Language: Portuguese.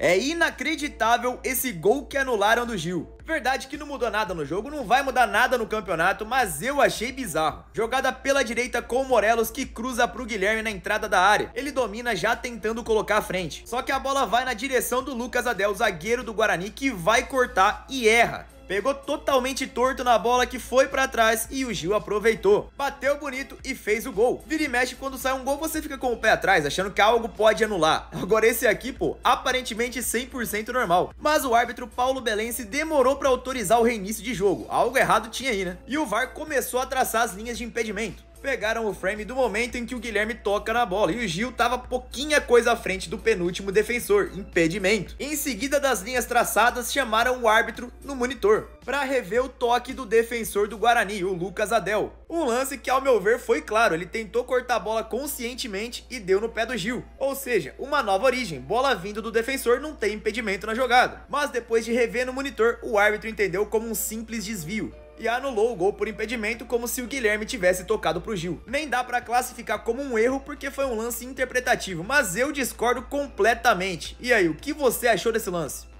É inacreditável esse gol que anularam do Gil. Verdade que não mudou nada no jogo, não vai mudar nada no campeonato, mas eu achei bizarro. Jogada pela direita com o Morelos que cruza pro Guilherme na entrada da área. Ele domina já tentando colocar à frente. Só que a bola vai na direção do Lucas Adel, zagueiro do Guarani, que vai cortar e erra. Pegou totalmente torto na bola que foi para trás e o Gil aproveitou. Bateu bonito e fez o gol. Vira e mexe quando sai um gol você fica com o pé atrás achando que algo pode anular. Agora esse aqui, pô, aparentemente 100% normal. Mas o árbitro Paulo Belense demorou para autorizar o reinício de jogo. Algo errado tinha aí, né? E o VAR começou a traçar as linhas de impedimento pegaram o frame do momento em que o Guilherme toca na bola e o Gil tava pouquinha coisa à frente do penúltimo defensor, impedimento. Em seguida das linhas traçadas, chamaram o árbitro no monitor para rever o toque do defensor do Guarani, o Lucas Adel. Um lance que, ao meu ver, foi claro, ele tentou cortar a bola conscientemente e deu no pé do Gil. Ou seja, uma nova origem, bola vindo do defensor não tem impedimento na jogada. Mas depois de rever no monitor, o árbitro entendeu como um simples desvio e anulou o gol por impedimento como se o Guilherme tivesse tocado pro Gil. Nem dá para classificar como um erro porque foi um lance interpretativo, mas eu discordo completamente. E aí, o que você achou desse lance?